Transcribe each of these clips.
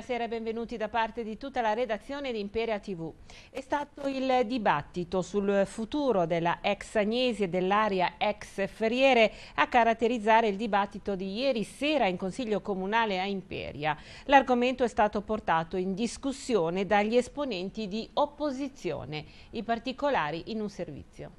buonasera e benvenuti da parte di tutta la redazione di Imperia TV. È stato il dibattito sul futuro della ex Agnesi e dell'area ex Ferriere a caratterizzare il dibattito di ieri sera in Consiglio Comunale a Imperia. L'argomento è stato portato in discussione dagli esponenti di opposizione, i particolari in un servizio.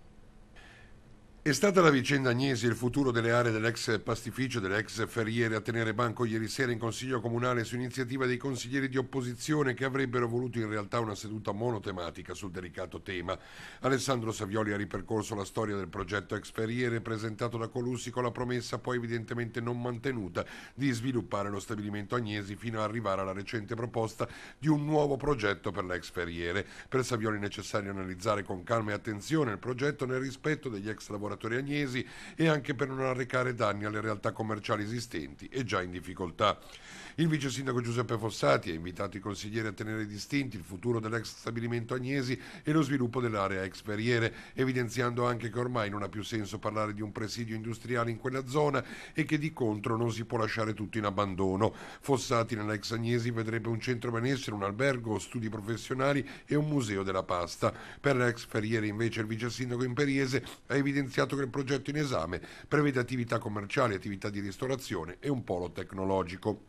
È stata la vicenda Agnesi il futuro delle aree dell'ex pastificio, delle ex ferriere a tenere banco ieri sera in Consiglio Comunale su iniziativa dei consiglieri di opposizione che avrebbero voluto in realtà una seduta monotematica sul delicato tema. Alessandro Savioli ha ripercorso la storia del progetto ex ferriere presentato da Colussi con la promessa poi evidentemente non mantenuta di sviluppare lo stabilimento Agnesi fino ad arrivare alla recente proposta di un nuovo progetto per l'ex ferriere. Per Savioli è necessario analizzare con calma e attenzione il progetto nel rispetto degli ex lavoratori lavoratori agnesi e anche per non arrecare danni alle realtà commerciali esistenti e già in difficoltà. Il vice sindaco Giuseppe Fossati ha invitato i consiglieri a tenere distinti il futuro dell'ex stabilimento Agnesi e lo sviluppo dell'area ex Ferriere, evidenziando anche che ormai non ha più senso parlare di un presidio industriale in quella zona e che di contro non si può lasciare tutto in abbandono. Fossati nell'ex Agnesi vedrebbe un centro benessere, un albergo, studi professionali e un museo della pasta. Per l'ex Ferriere invece il vice sindaco imperiese ha evidenziato che il progetto in esame prevede attività commerciali, attività di ristorazione e un polo tecnologico.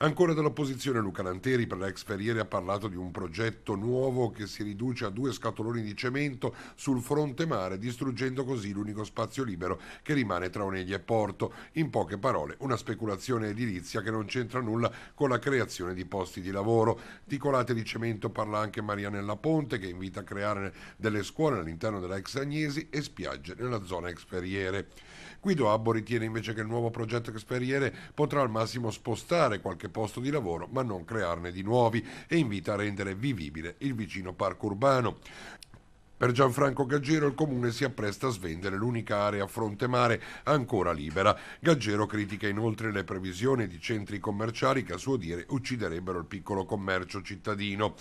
Ancora dall'opposizione Luca Lanteri per l'ex Feriere ha parlato di un progetto nuovo che si riduce a due scatoloni di cemento sul fronte mare, distruggendo così l'unico spazio libero che rimane tra Oneglia e Porto. In poche parole, una speculazione edilizia che non c'entra nulla con la creazione di posti di lavoro. Di colate di cemento parla anche Marianella Ponte che invita a creare delle scuole all'interno della ex Agnesi e spiagge nella zona ex Feriere. Guido Abbo ritiene invece che il nuovo progetto Experiere potrà al massimo spostare qualche posto di lavoro, ma non crearne di nuovi e invita a rendere vivibile il vicino parco urbano. Per Gianfranco Gaggero il comune si appresta a svendere l'unica area a fronte mare ancora libera. Gaggero critica inoltre le previsioni di centri commerciali che a suo dire ucciderebbero il piccolo commercio cittadino.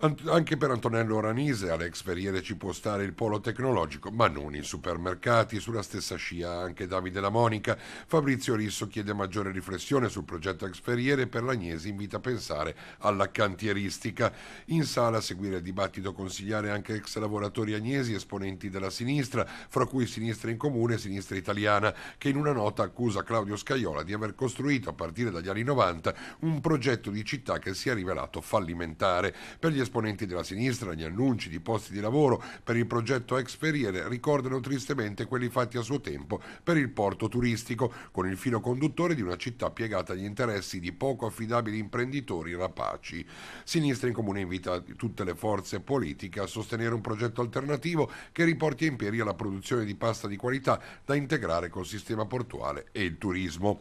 Anche per Antonello Ranise all'ex Ferriere ci può stare il polo tecnologico, ma non i supermercati. Sulla stessa scia anche Davide La Monica. Fabrizio Risso chiede maggiore riflessione sul progetto ex Ferriere e per Lagnesi invita a pensare alla cantieristica. In sala a seguire il dibattito consigliare anche ex lavoratori agnesi, esponenti della sinistra, fra cui Sinistra in Comune e Sinistra Italiana, che in una nota accusa Claudio Scaiola di aver costruito a partire dagli anni 90 un progetto di città che si è rivelato fallimentare. Per gli esponenti della sinistra gli annunci di posti di lavoro per il progetto ex feriere ricordano tristemente quelli fatti a suo tempo per il porto turistico, con il filo conduttore di una città piegata agli interessi di poco affidabili imprenditori rapaci. Sinistra in Comune invita tutte le forze politiche a sostenere un progetto alternativo che riporti a Imperia la produzione di pasta di qualità da integrare col sistema portuale e il turismo.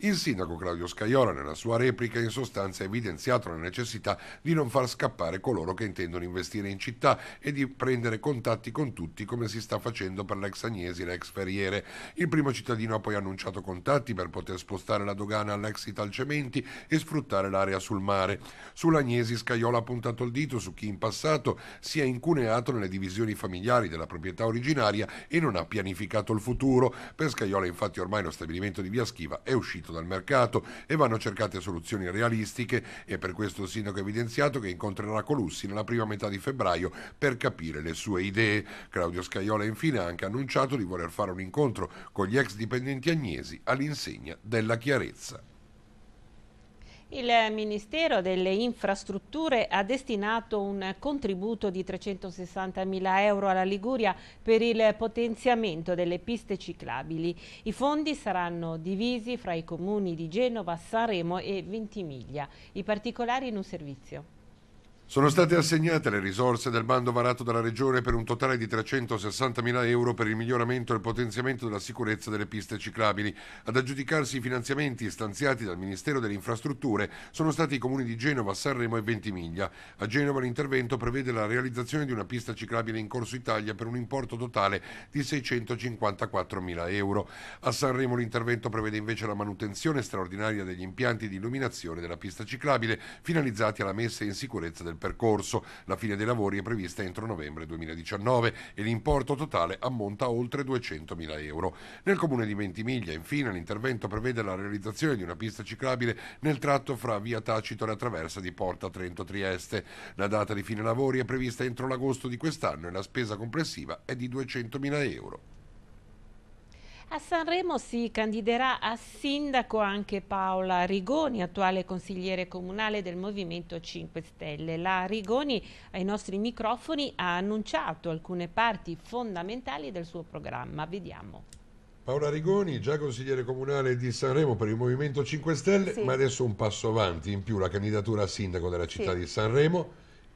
Il sindaco Claudio Scaiola nella sua replica in sostanza ha evidenziato la necessità di non far scappare coloro che intendono investire in città e di prendere contatti con tutti come si sta facendo per l'ex Agnesi e l'ex Ferriere. Il primo cittadino ha poi annunciato contatti per poter spostare la dogana all'ex Italcementi e sfruttare l'area sul mare. Sull'Agnesi Scaiola ha puntato il dito su chi in passato si è incuneato nelle divisioni familiari della proprietà originaria e non ha pianificato il futuro. Per Scaiola infatti ormai lo stabilimento di Via Schiva è uscito richiesto dal mercato e vanno cercate soluzioni realistiche e per questo il sindaco ha evidenziato che incontrerà Colussi nella prima metà di febbraio per capire le sue idee. Claudio Scaiola infine ha anche annunciato di voler fare un incontro con gli ex dipendenti agnesi all'insegna della chiarezza. Il Ministero delle Infrastrutture ha destinato un contributo di 360.000 euro alla Liguria per il potenziamento delle piste ciclabili. I fondi saranno divisi fra i comuni di Genova, Sanremo e Ventimiglia. I particolari in un servizio. Sono state assegnate le risorse del bando varato dalla Regione per un totale di 360.000 euro per il miglioramento e il potenziamento della sicurezza delle piste ciclabili. Ad aggiudicarsi i finanziamenti stanziati dal Ministero delle Infrastrutture sono stati i comuni di Genova, Sanremo e Ventimiglia. A Genova l'intervento prevede la realizzazione di una pista ciclabile in corso Italia per un importo totale di 654.000 euro. A Sanremo l'intervento prevede invece la manutenzione straordinaria degli impianti di illuminazione della pista ciclabile finalizzati alla messa in sicurezza del percorso. La fine dei lavori è prevista entro novembre 2019 e l'importo totale ammonta a oltre 200.000 euro. Nel comune di Ventimiglia, infine, l'intervento prevede la realizzazione di una pista ciclabile nel tratto fra via Tacito e la traversa di Porta Trento Trieste. La data di fine lavori è prevista entro l'agosto di quest'anno e la spesa complessiva è di 200.000 euro. A Sanremo si candiderà a sindaco anche Paola Rigoni, attuale consigliere comunale del Movimento 5 Stelle. La Rigoni ai nostri microfoni ha annunciato alcune parti fondamentali del suo programma. Vediamo. Paola Rigoni, già consigliere comunale di Sanremo per il Movimento 5 Stelle, sì. ma adesso un passo avanti in più la candidatura a sindaco della città sì. di Sanremo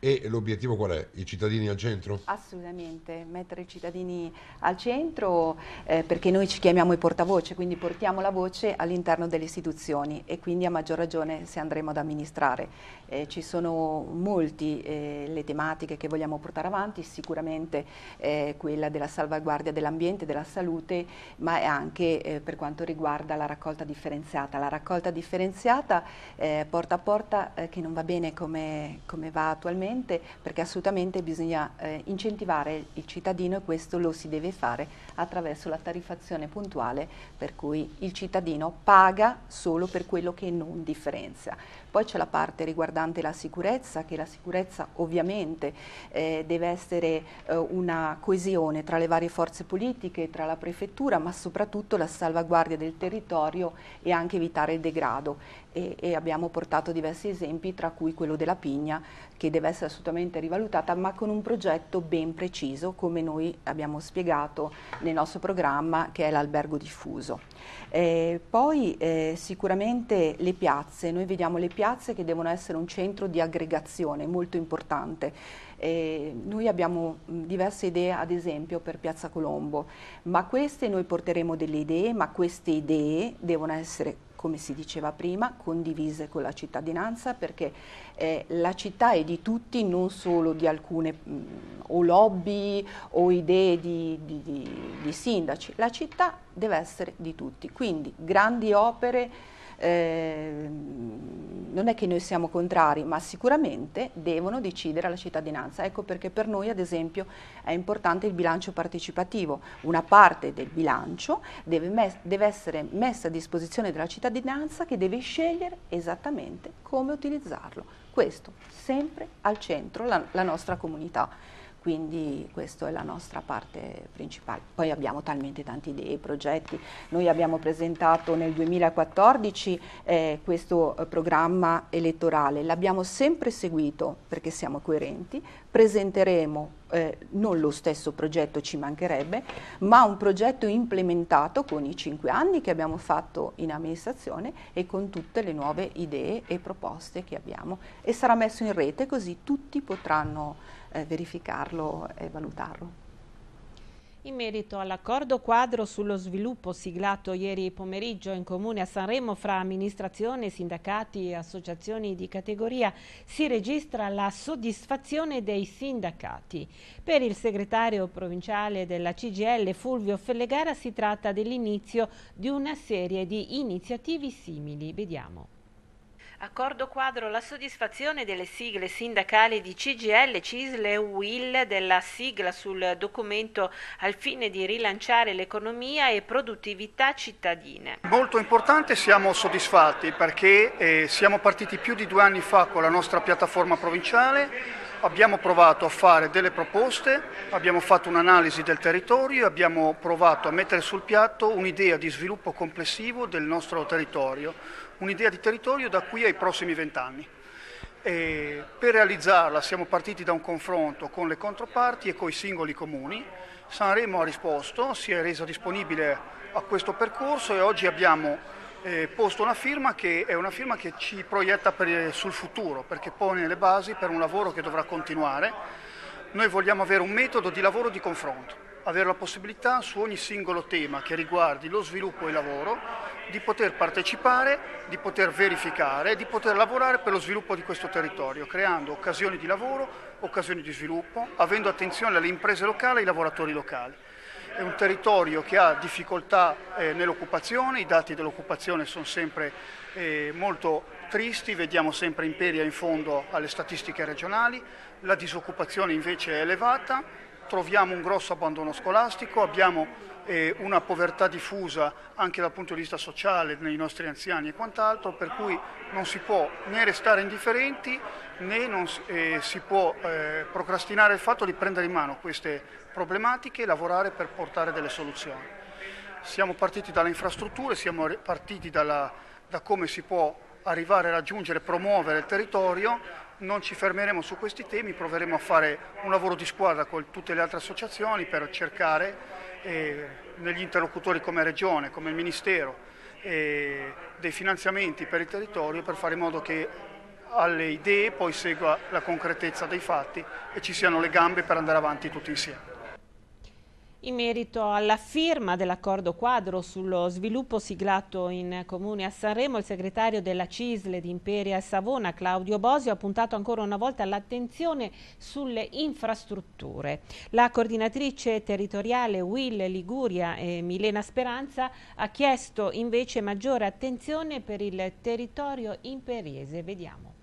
e l'obiettivo qual è? I cittadini al centro? Assolutamente, mettere i cittadini al centro eh, perché noi ci chiamiamo i portavoce, quindi portiamo la voce all'interno delle istituzioni e quindi a maggior ragione se andremo ad amministrare. Eh, ci sono molte eh, le tematiche che vogliamo portare avanti, sicuramente eh, quella della salvaguardia dell'ambiente, della salute, ma anche eh, per quanto riguarda la raccolta differenziata. La raccolta differenziata eh, porta a porta che non va bene come, come va attualmente ambiente perché assolutamente bisogna eh, incentivare il cittadino e questo lo si deve fare attraverso la tariffazione puntuale per cui il cittadino paga solo per quello che non differenzia. Poi c'è la parte riguardante la sicurezza, che la sicurezza ovviamente eh, deve essere eh, una coesione tra le varie forze politiche, tra la prefettura, ma soprattutto la salvaguardia del territorio e anche evitare il degrado e, e, abbiamo portato diversi esempi, tra cui quello della pigna, che deve essere assolutamente rivalutata, ma con un progetto ben preciso, come noi abbiamo spiegato nel nostro programma, che è l'albergo diffuso. Eh, poi eh, sicuramente le piazze, noi vediamo le piazze che devono essere un centro di aggregazione molto importante. Eh, noi abbiamo mm, diverse idee, ad esempio, per Piazza Colombo, ma queste noi porteremo delle idee, ma queste idee devono essere come si diceva prima, condivise con la cittadinanza perché eh, la città è di tutti, non solo di alcune mh, mm, o lobby o idee di, di, di, di sindaci, la città deve essere di tutti, quindi grandi opere Ehm, non è che noi siamo contrari, ma sicuramente devono decidere la cittadinanza. Ecco perché per noi, ad esempio, è importante il bilancio partecipativo. Una parte del bilancio deve, mes- deve essere messa a disposizione della cittadinanza che deve scegliere esattamente come utilizzarlo. Questo sempre al centro la, la nostra comunità quindi questa è la nostra parte principale. Poi abbiamo talmente tante idee, progetti, noi abbiamo presentato nel 2014 eh, questo eh, programma elettorale, l'abbiamo sempre seguito perché siamo coerenti, presenteremo eh, non lo stesso progetto ci mancherebbe, ma un progetto implementato con i cinque anni che abbiamo fatto in amministrazione e con tutte le nuove idee e proposte che abbiamo e sarà messo in rete così tutti potranno eh, verificarlo e valutarlo. In merito all'accordo quadro sullo sviluppo siglato ieri pomeriggio in comune a Sanremo fra amministrazione, sindacati e associazioni di categoria, si registra la soddisfazione dei sindacati. Per il segretario provinciale della CGL Fulvio Fellegara si tratta dell'inizio di una serie di iniziativi simili. Vediamo. Accordo quadro la soddisfazione delle sigle sindacali di CGL, CISL e UIL della sigla sul documento al fine di rilanciare l'economia e produttività cittadine. Molto importante, siamo soddisfatti perché eh, siamo partiti più di due anni fa con la nostra piattaforma provinciale, abbiamo provato a fare delle proposte, abbiamo fatto un'analisi del territorio, abbiamo provato a mettere sul piatto un'idea di sviluppo complessivo del nostro territorio un'idea di territorio da qui ai prossimi vent'anni. per realizzarla siamo partiti da un confronto con le controparti e con i singoli comuni. Sanremo ha risposto, si è resa disponibile a questo percorso e oggi abbiamo eh, posto una firma che è una firma che ci proietta per, sul futuro, perché pone le basi per un lavoro che dovrà continuare. Noi vogliamo avere un metodo di lavoro di confronto avere la possibilità su ogni singolo tema che riguardi lo sviluppo e il lavoro di poter partecipare, di poter verificare, di poter lavorare per lo sviluppo di questo territorio, creando occasioni di lavoro, occasioni di sviluppo, avendo attenzione alle imprese locali e ai lavoratori locali. È un territorio che ha difficoltà eh, nell'occupazione, i dati dell'occupazione sono sempre eh, molto tristi, vediamo sempre Imperia in fondo alle statistiche regionali, la disoccupazione invece è elevata, troviamo un grosso abbandono scolastico, abbiamo eh, una povertà diffusa anche dal punto di vista sociale nei nostri anziani e quant'altro, per cui non si può né restare indifferenti né non, eh, si può eh, procrastinare il fatto di prendere in mano queste problematiche e lavorare per portare delle soluzioni. Siamo partiti dalle infrastrutture, siamo partiti dalla, da come si può arrivare a raggiungere e promuovere il territorio non ci fermeremo su questi temi, proveremo a fare un lavoro di squadra con tutte le altre associazioni per cercare eh, negli interlocutori come Regione, come il Ministero, eh, dei finanziamenti per il territorio per fare in modo che alle idee poi segua la concretezza dei fatti e ci siano le gambe per andare avanti tutti insieme in merito alla firma dell'accordo quadro sullo sviluppo siglato in comune a Sanremo, il segretario della CISLE di Imperia e Savona, Claudio Bosio, ha puntato ancora una volta l'attenzione sulle infrastrutture. La coordinatrice territoriale Will Liguria e Milena Speranza ha chiesto invece maggiore attenzione per il territorio imperiese. Vediamo.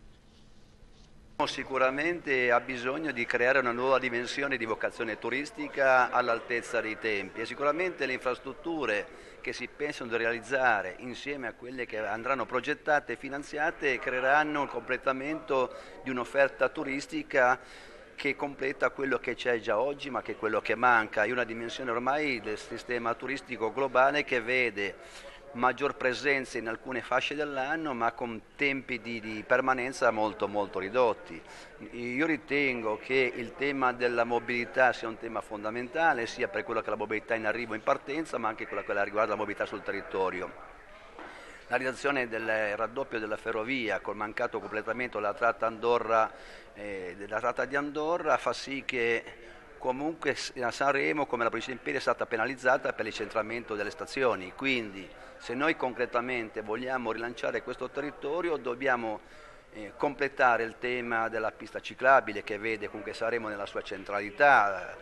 Sicuramente ha bisogno di creare una nuova dimensione di vocazione turistica all'altezza dei tempi e sicuramente le infrastrutture che si pensano di realizzare insieme a quelle che andranno progettate e finanziate creeranno il completamento di un'offerta turistica che completa quello che c'è già oggi ma che è quello che manca, è una dimensione ormai del sistema turistico globale che vede maggior presenza in alcune fasce dell'anno ma con tempi di, di, permanenza molto molto ridotti. Io ritengo che il tema della mobilità sia un tema fondamentale sia per quello che è la mobilità in arrivo e in partenza ma anche quella che riguarda la mobilità sul territorio. La realizzazione del raddoppio della ferrovia col mancato completamento della tratta, Andorra, eh, della tratta di Andorra fa sì che comunque a Sanremo come la provincia di Imperia è stata penalizzata per il centramento delle stazioni, quindi se noi concretamente vogliamo rilanciare questo territorio dobbiamo eh, completare il tema della pista ciclabile che vede comunque Sanremo nella sua centralità,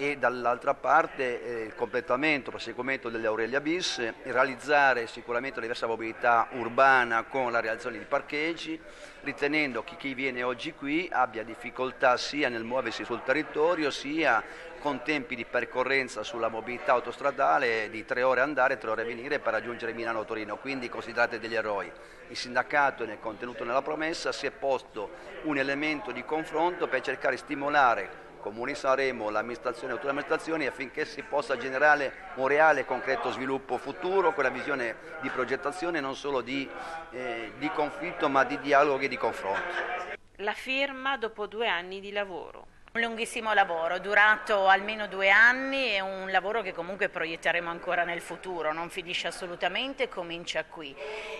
e dall'altra parte eh, il completamento, il proseguimento delle dell'Aurelia Bis, realizzare sicuramente la diversa mobilità urbana con la realizzazione di parcheggi, ritenendo che chi viene oggi qui abbia difficoltà sia nel muoversi sul territorio sia con tempi di percorrenza sulla mobilità autostradale di tre ore andare e tre ore venire per raggiungere Milano o Torino, quindi considerate degli eroi. Il sindacato nel contenuto nella promessa si è posto un elemento di confronto per cercare di stimolare Comuni Sanremo, l'amministrazione e tutte le amministrazioni affinché si possa generare un reale e concreto sviluppo futuro con la visione di progettazione non solo di, eh, di conflitto ma di dialogo e di confronto. La firma dopo due anni di lavoro. Un lunghissimo lavoro, durato almeno due anni e un lavoro che comunque proietteremo ancora nel futuro, non finisce assolutamente, comincia qui.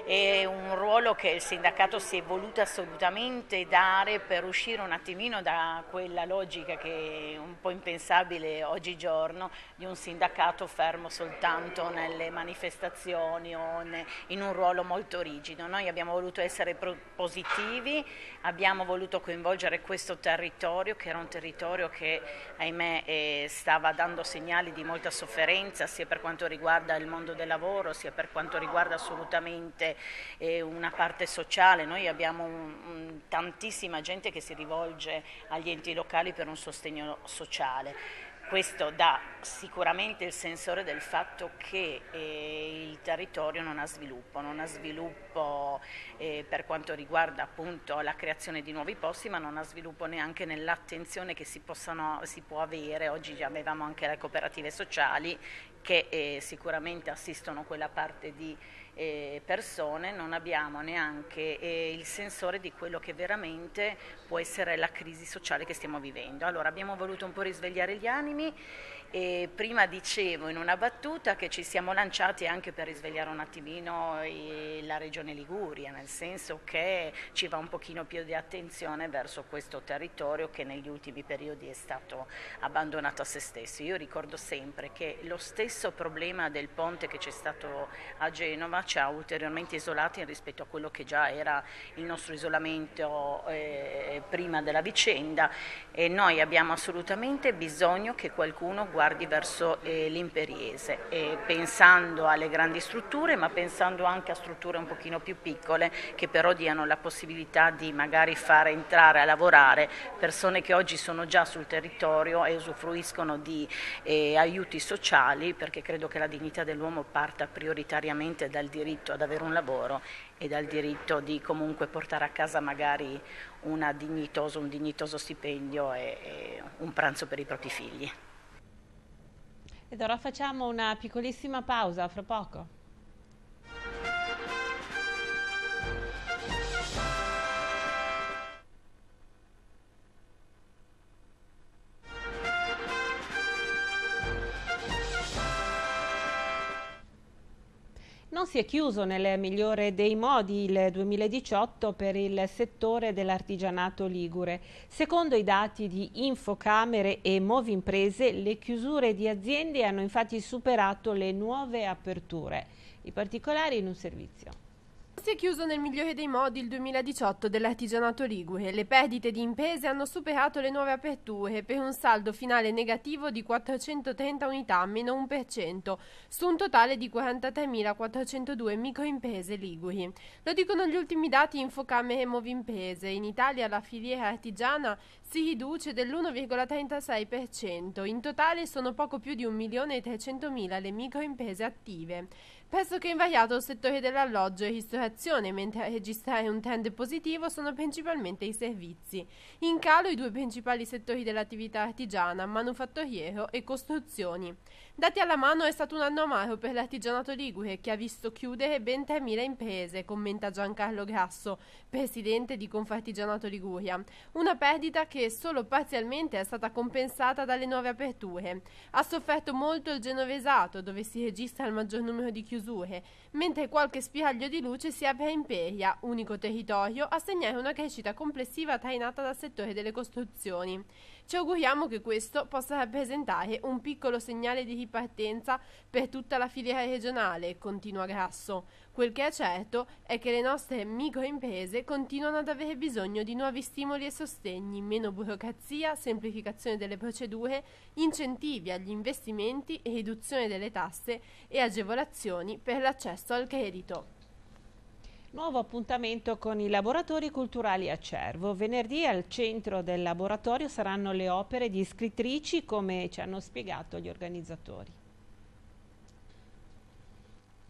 È un ruolo che il sindacato si è voluto assolutamente dare per uscire un attimino da quella logica che è un po' impensabile oggigiorno di un sindacato fermo soltanto nelle manifestazioni o in un ruolo molto rigido. Noi abbiamo voluto essere positivi, abbiamo voluto coinvolgere questo territorio che era un territorio territorio che ahimè eh, stava dando segnali di molta sofferenza sia per quanto riguarda il mondo del lavoro sia per quanto riguarda assolutamente eh, una parte sociale. Noi abbiamo un, un, tantissima gente che si rivolge agli enti locali per un sostegno sociale questo dà sicuramente il sensore del fatto che eh, il territorio non ha sviluppo, non ha sviluppo eh, per quanto riguarda appunto la creazione di nuovi posti, ma non ha sviluppo neanche nell'attenzione che si, possano, si può avere. Oggi già avevamo anche le cooperative sociali che eh, sicuramente assistono quella parte di eh, persone non abbiamo neanche eh, il sensore di quello che veramente può essere la crisi sociale che stiamo vivendo. Allora abbiamo voluto un po' risvegliare gli animi e prima dicevo in una battuta che ci siamo lanciati anche per risvegliare un attimino la regione Liguria, nel senso che ci va un pochino più di attenzione verso questo territorio che negli ultimi periodi è stato abbandonato a se stesso. Io ricordo sempre che lo stesso problema del ponte che c'è stato a Genova ci ha ulteriormente isolati rispetto a quello che già era il nostro isolamento eh, prima della vicenda e noi abbiamo assolutamente bisogno che qualcuno guardi guardi verso eh, l'imperiese, eh, pensando alle grandi strutture ma pensando anche a strutture un pochino più piccole che però diano la possibilità di magari far entrare a lavorare persone che oggi sono già sul territorio e usufruiscono di eh, aiuti sociali perché credo che la dignità dell'uomo parta prioritariamente dal diritto ad avere un lavoro e dal diritto di comunque portare a casa magari dignitoso, un dignitoso stipendio e, e un pranzo per i propri figli. Ed ora facciamo una piccolissima pausa, fra poco. non si è chiuso nel migliore dei modi il 2018 per il settore dell'artigianato ligure. Secondo i dati di Infocamere e Movimprese, le chiusure di aziende hanno infatti superato le nuove aperture. I particolari in un servizio. Si è chiuso nel migliore dei modi il 2018 dell'artigianato ligure. Le perdite di imprese hanno superato le nuove aperture per un saldo finale negativo di 430 unità, meno 1%, su un totale di 43.402 microimprese liguri. Lo dicono gli ultimi dati Infocamere e Movimprese. In Italia la filiera artigiana si riduce dell'1,36%. In totale sono poco più di 1.300.000 le microimprese attive. Pressoché invariato il settore dell'alloggio e ristorazione, mentre a registrare un trend positivo sono principalmente i servizi. In calo i due principali settori dell'attività artigiana, manufatturiero e costruzioni. Dati alla mano è stato un anno amaro per l'artigianato Ligure che ha visto chiudere ben 3.000 imprese, commenta Giancarlo Grasso, presidente di Confartigianato Liguria. Una perdita che solo parzialmente è stata compensata dalle nuove aperture. Ha sofferto molto il genovesato, dove si registra il maggior numero di chiusure, mentre qualche spiraglio di luce si apre a Imperia, unico territorio a segnare una crescita complessiva trainata dal settore delle costruzioni. Ci auguriamo che questo possa rappresentare un piccolo segnale di ripartenza per tutta la filiera regionale, continua Grasso. Quel che è certo è che le nostre microimprese continuano ad avere bisogno di nuovi stimoli e sostegni, meno burocrazia, semplificazione delle procedure, incentivi agli investimenti, riduzione delle tasse e agevolazioni per l'accesso al credito. Nuovo appuntamento con i laboratori culturali a Cervo. Venerdì al centro del laboratorio saranno le opere di scrittrici come ci hanno spiegato gli organizzatori.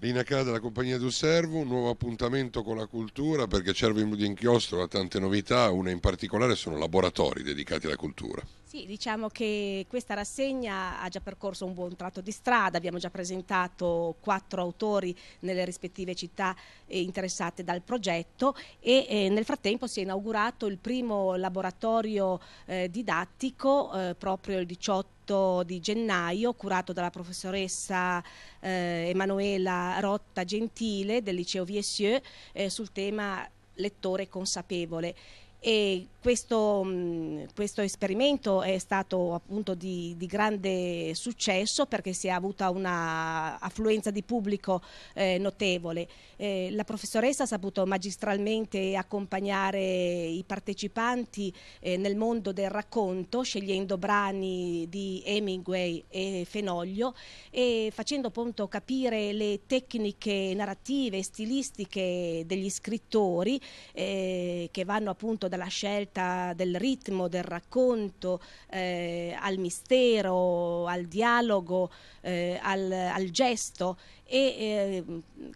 Lina L'INACA della compagnia du Servo, un nuovo appuntamento con la cultura perché Cervo in Inchiostro ha tante novità, una in particolare sono laboratori dedicati alla cultura. Sì, diciamo che questa rassegna ha già percorso un buon tratto di strada, abbiamo già presentato quattro autori nelle rispettive città eh, interessate dal progetto e eh, nel frattempo si è inaugurato il primo laboratorio eh, didattico proprio il 18 8 di gennaio, curato dalla professoressa eh, Emanuela Rotta Gentile del liceo Viesieux eh, sul tema lettore consapevole. E questo, mm, questo, esperimento è stato appunto di, di, grande successo perché si è avuta un'affluenza di pubblico eh, notevole. Eh, la professoressa ha saputo magistralmente accompagnare i partecipanti eh, nel mondo del racconto, scegliendo brani di Hemingway e Fenoglio e facendo appunto capire le tecniche narrative e stilistiche degli scrittori eh, che vanno appunto dalla scelta del ritmo, del racconto, eh, al mistero, al dialogo, eh, al, al, gesto e eh,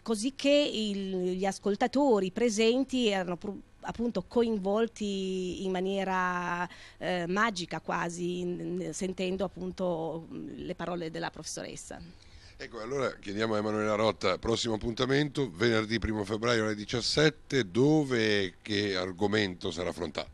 così che il, gli ascoltatori presenti erano appunto coinvolti in maniera eh, magica quasi, in, sentendo appunto le parole della professoressa. Ecco, allora chiediamo a Emanuela Rotta, prossimo appuntamento venerdì 1 febbraio alle 17, dove e che argomento sarà affrontato?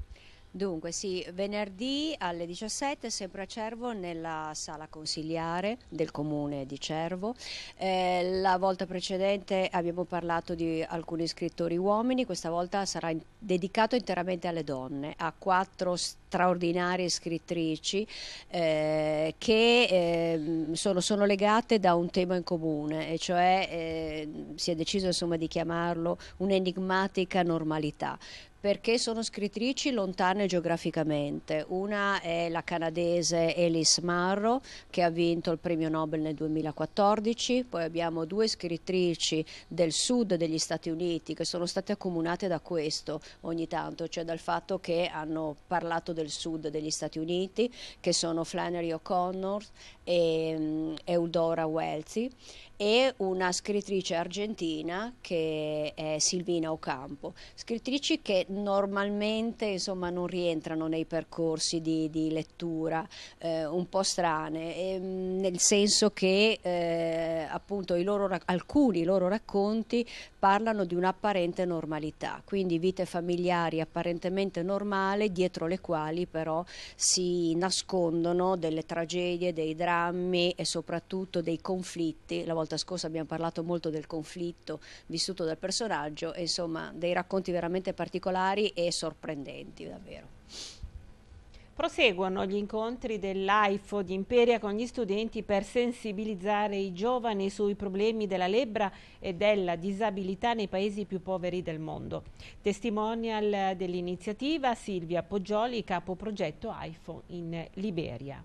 Dunque sì, venerdì alle 17 sempre a Cervo nella sala consiliare del comune di Cervo. Eh, la volta precedente abbiamo parlato di alcuni scrittori uomini, questa volta sarà in dedicato interamente alle donne, a quattro straordinarie scrittrici eh, che eh, sono, sono, legate da un tema in comune e cioè eh, si è deciso insomma di chiamarlo un'enigmatica normalità perché sono scrittrici lontane geograficamente. Una è la canadese Alice Marro che ha vinto il premio Nobel nel 2014, poi abbiamo due scrittrici del sud degli Stati Uniti che sono state accomunate da questo ogni tanto, cioè dal fatto che hanno parlato del del sud degli Stati Uniti che sono Flannery O'Connor e mm, Eudora Welzi e una scrittrice argentina che è Silvina Ocampo, scrittrici che normalmente insomma, non rientrano nei percorsi di, di lettura eh, un po' strane, e, mm, nel senso che eh, appunto i loro, alcuni loro racconti parlano di un'apparente normalità, quindi vite familiari apparentemente normali dietro le quali quali però si nascondono delle tragedie, dei drammi e soprattutto dei conflitti. La volta scorsa abbiamo parlato molto del conflitto vissuto dal personaggio e insomma dei racconti veramente particolari e sorprendenti davvero. Proseguono gli incontri dell'AIFO di Imperia con gli studenti per sensibilizzare i giovani sui problemi della lebbra e della disabilità nei paesi più poveri del mondo. Testimonial dell'iniziativa Silvia Poggioli, capo progetto AIFO in Liberia.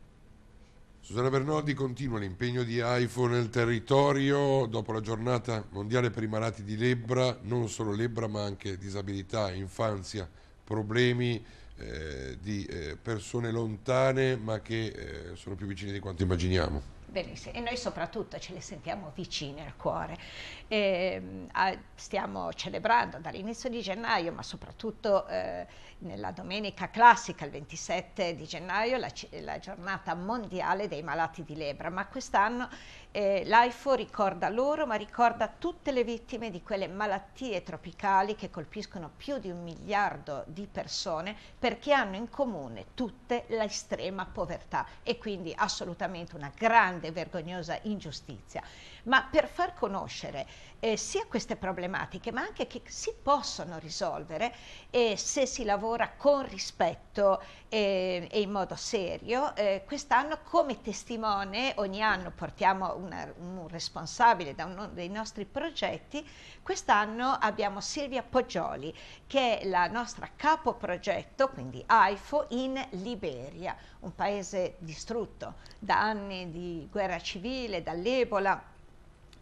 Susana Bernoldi continua l'impegno di AIFO nel territorio dopo la giornata mondiale per i malati di lebbra, non solo lebbra ma anche disabilità, infanzia, problemi eh, di eh, persone lontane ma che eh, sono più vicine di quanto immaginiamo. Benissimo, e noi soprattutto ce le sentiamo vicine al cuore. E, ehm, a, stiamo celebrando dall'inizio di gennaio, ma soprattutto eh, nella domenica classica, il 27 di gennaio, la, la giornata mondiale dei malati di lebra, ma quest'anno eh, l'AIFO ricorda loro, ma ricorda tutte le vittime di quelle malattie tropicali che colpiscono più di un miliardo di persone perché hanno in comune tutte l'estrema povertà e quindi assolutamente una grande e vergognosa ingiustizia. Ma per far conoscere eh, sia queste problematiche, ma anche che si possono risolvere eh, se si lavora con rispetto eh, e in modo serio, eh, quest'anno come testimone ogni anno portiamo un una, un responsabile da uno dei nostri progetti, quest'anno abbiamo Silvia Poggioli che è la nostra capo progetto, quindi AIFO, in Liberia, un paese distrutto da anni di guerra civile, dall'Ebola,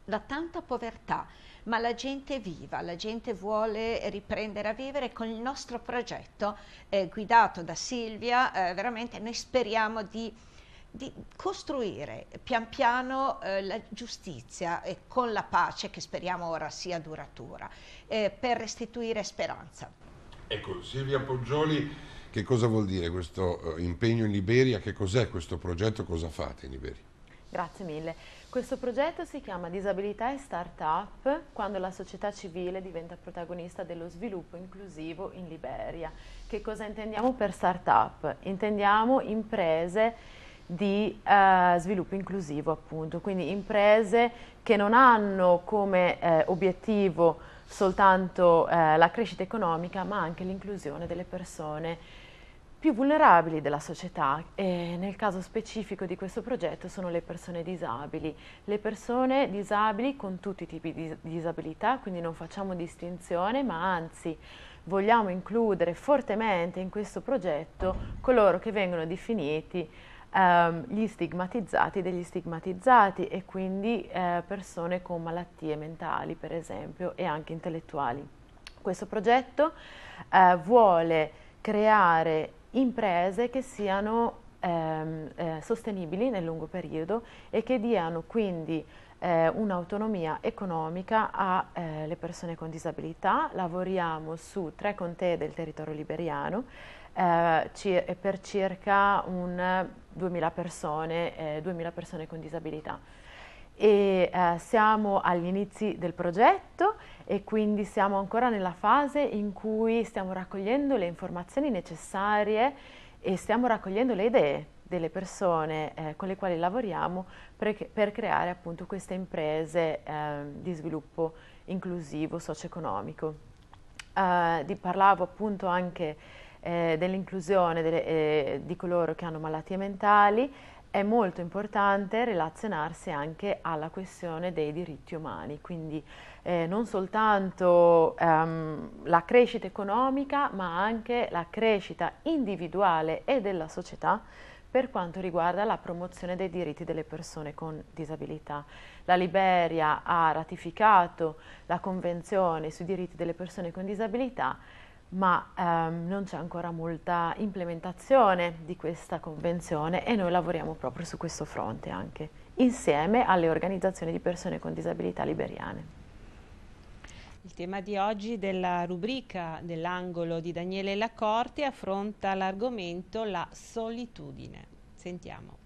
da tanta povertà, ma la gente è viva, la gente vuole riprendere a vivere con il nostro progetto eh, guidato da Silvia, eh, veramente noi speriamo di di costruire pian piano eh, la giustizia e con la pace che speriamo ora sia duratura, eh, per restituire speranza. Ecco, Silvia Poggioli, che cosa vuol dire questo eh, impegno in Liberia? Che cos'è questo progetto? Cosa fate in Liberia? Grazie mille. Questo progetto si chiama Disabilità e Startup quando la società civile diventa protagonista dello sviluppo inclusivo in Liberia. Che cosa intendiamo per startup? Intendiamo imprese di eh, sviluppo inclusivo appunto, quindi imprese che non hanno come eh, obiettivo soltanto eh, la crescita economica ma anche l'inclusione delle persone più vulnerabili della società e nel caso specifico di questo progetto sono le persone disabili, le persone disabili con tutti i tipi di disabilità, quindi non facciamo distinzione ma anzi vogliamo includere fortemente in questo progetto coloro che vengono definiti ehm, gli stigmatizzati degli stigmatizzati e quindi eh, persone con malattie mentali per esempio e anche intellettuali. Questo progetto eh, vuole creare imprese che siano ehm, eh, sostenibili nel lungo periodo e che diano quindi eh, un'autonomia economica alle eh, persone con disabilità. Lavoriamo su tre contee del territorio liberiano eh, per circa un 2000 persone, eh, 2000 persone con disabilità. E, eh, siamo agli inizi del progetto e quindi siamo ancora nella fase in cui stiamo raccogliendo le informazioni necessarie e stiamo raccogliendo le idee delle persone eh, con le quali lavoriamo per, per creare appunto queste imprese eh, di sviluppo inclusivo socio-economico. Eh, parlavo appunto anche eh, dell'inclusione delle, eh, di coloro che hanno malattie mentali, è molto importante relazionarsi anche alla questione dei diritti umani, quindi eh, non soltanto ehm, la crescita economica, ma anche la crescita individuale e della società per quanto riguarda la promozione dei diritti delle persone con disabilità. La Liberia ha ratificato la Convenzione sui diritti delle persone con disabilità ma ehm, non c'è ancora molta implementazione di questa convenzione e noi lavoriamo proprio su questo fronte anche, insieme alle organizzazioni di persone con disabilità liberiane. Il tema di oggi della rubrica dell'angolo di Daniele Lacorte affronta l'argomento la solitudine. Sentiamo.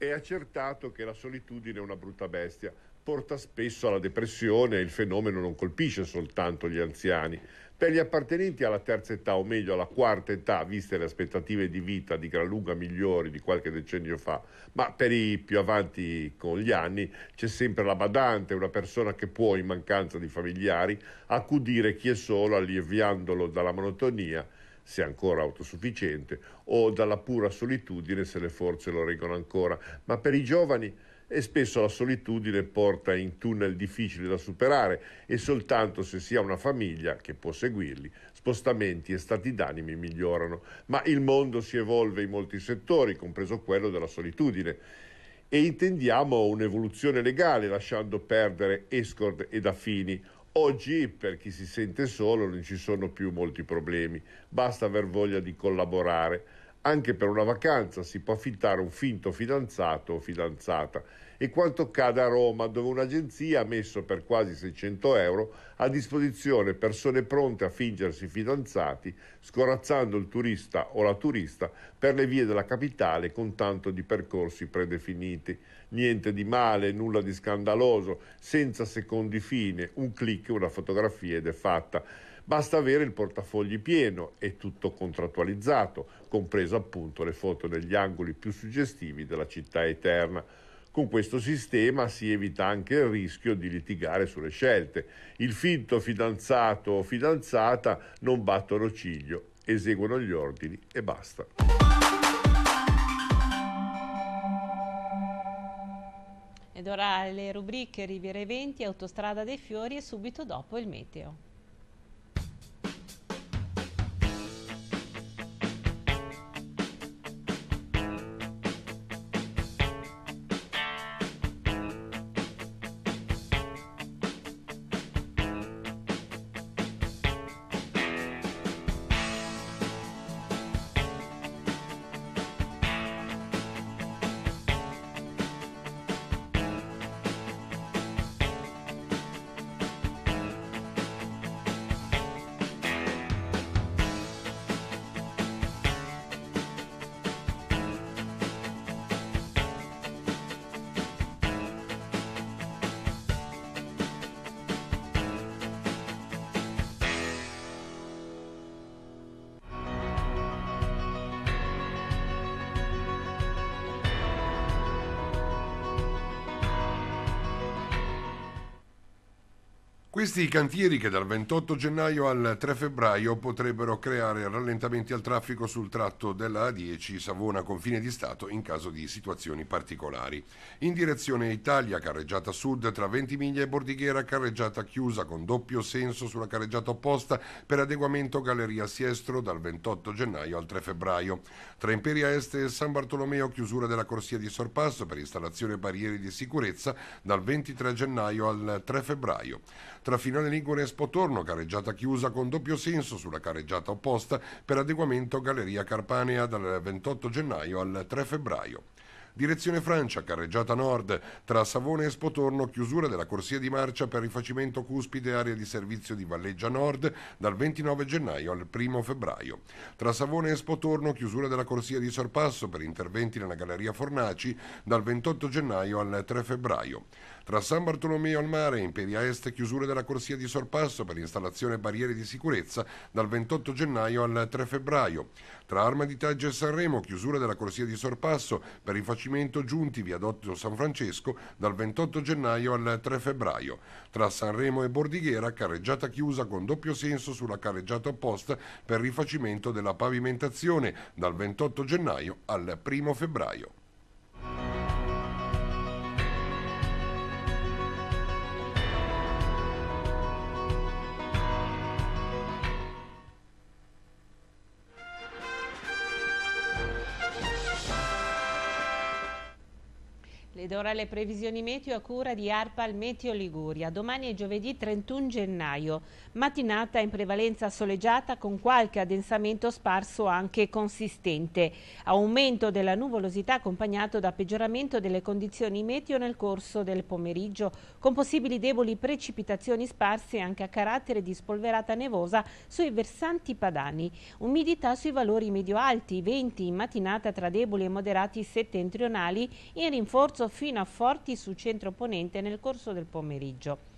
è accertato che la solitudine è una brutta bestia, porta spesso alla depressione e il fenomeno non colpisce soltanto gli anziani. Per gli appartenenti alla terza età, o meglio alla quarta età, viste le aspettative di vita di gran lunga migliori di qualche decennio fa, ma per i più avanti con gli anni c'è sempre la badante, una persona che può, in mancanza di familiari, accudire chi è solo, alleviandolo dalla monotonia se ancora autosufficiente, o dalla pura solitudine se le forze lo reggono ancora, ma per i giovani e spesso la solitudine porta in tunnel difficili da superare e soltanto se si ha una famiglia che può seguirli, spostamenti e stati d'animi migliorano, ma il mondo si evolve in molti settori, compreso quello della solitudine. E intendiamo un'evoluzione legale lasciando perdere escort ed affini Oggi per chi si sente solo non ci sono più molti problemi, basta aver voglia di collaborare. Anche per una vacanza si può affittare un finto fidanzato o fidanzata e quanto accade a Roma, dove un'agenzia ha messo per quasi 600 euro a disposizione persone pronte a fingersi fidanzati, scorazzando il turista o la turista per le vie della capitale con tanto di percorsi predefiniti. Niente di male, nulla di scandaloso, senza secondi fine, un clic, una fotografia ed è fatta. Basta avere il portafogli pieno e tutto contrattualizzato, compreso appunto le foto negli angoli più suggestivi della città eterna. Con questo sistema si evita anche il rischio di litigare sulle scelte. Il finto fidanzato o fidanzata non battono ciglio, eseguono gli ordini e basta. Ed ora le rubriche Riviera Eventi, Autostrada dei Fiori e subito dopo il meteo. Questi cantieri che dal 28 gennaio al 3 febbraio potrebbero creare rallentamenti al traffico sul tratto della A10 Savona confine di Stato in caso di situazioni particolari. In direzione Italia, carreggiata sud tra Ventimiglia e Bordighera, carreggiata chiusa con doppio senso sulla carreggiata opposta per adeguamento Galleria Siestro dal 28 gennaio al 3 febbraio. Tra Imperia Est e San Bartolomeo chiusura della corsia di sorpasso per installazione barriere di sicurezza dal 23 gennaio al 3 febbraio. Tra tra Finale Ligure e Spotorno, carreggiata chiusa con doppio senso sulla carreggiata opposta per adeguamento Galleria Carpanea dal 28 gennaio al 3 febbraio. Direzione Francia, carreggiata nord, tra Savone e Spotorno, chiusura della corsia di marcia per rifacimento cuspide area di servizio di Valleggia Nord dal 29 gennaio al 1 febbraio. Tra Savone e Spotorno, chiusura della corsia di sorpasso per interventi nella Galleria Fornaci dal 28 gennaio al 3 febbraio. Tra San Bartolomeo al mare, e Imperia Est, chiusura della corsia di sorpasso per installazione barriere di sicurezza dal 28 gennaio al 3 febbraio. Tra Armaditaggio e Sanremo, chiusura della corsia di sorpasso per rifacimento giunti via Dotto San Francesco dal 28 gennaio al 3 febbraio. Tra Sanremo e Bordighera, carreggiata chiusa con doppio senso sulla carreggiata opposta per rifacimento della pavimentazione dal 28 gennaio al 1 febbraio. ed ora le previsioni meteo a cura di Arpal Meteo Liguria. Domani è giovedì 31 gennaio, mattinata in prevalenza soleggiata con qualche addensamento sparso anche consistente. Aumento della nuvolosità accompagnato da peggioramento delle condizioni meteo nel corso del pomeriggio, con possibili deboli precipitazioni sparse anche a carattere di spolverata nevosa sui versanti padani. Umidità sui valori medio-alti, venti in mattinata tra deboli e moderati settentrionali in rinforzo fino a forti su centro ponente nel corso del pomeriggio.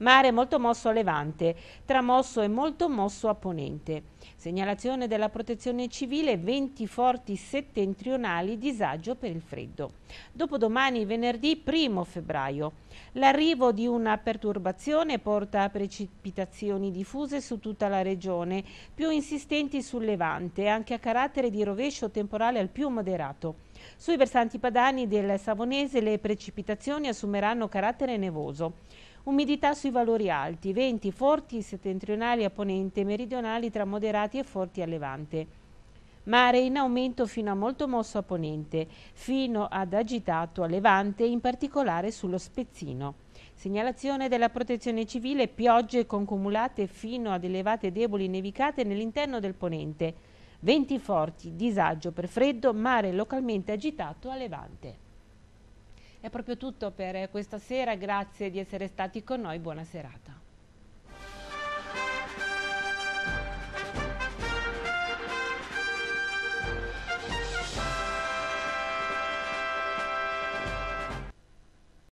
Mare molto mosso a levante, tramosso e molto mosso a ponente. Segnalazione della protezione civile, venti forti settentrionali, disagio per il freddo. Dopodomani, venerdì 1 febbraio, l'arrivo di una perturbazione porta a precipitazioni diffuse su tutta la regione, più insistenti sul levante, anche a carattere di rovescio temporale al più moderato sui versanti padani del Savonese le precipitazioni assumeranno carattere nevoso. Umidità sui valori alti, venti forti settentrionali a ponente, meridionali tra moderati e forti a levante. Mare in aumento fino a molto mosso a ponente, fino ad agitato a levante, in particolare sullo Spezzino. Segnalazione della protezione civile, piogge concumulate fino ad elevate deboli nevicate nell'interno del ponente. Venti forti, disagio per freddo, mare localmente agitato a levante. È proprio tutto per questa sera, grazie di essere stati con noi, buona serata.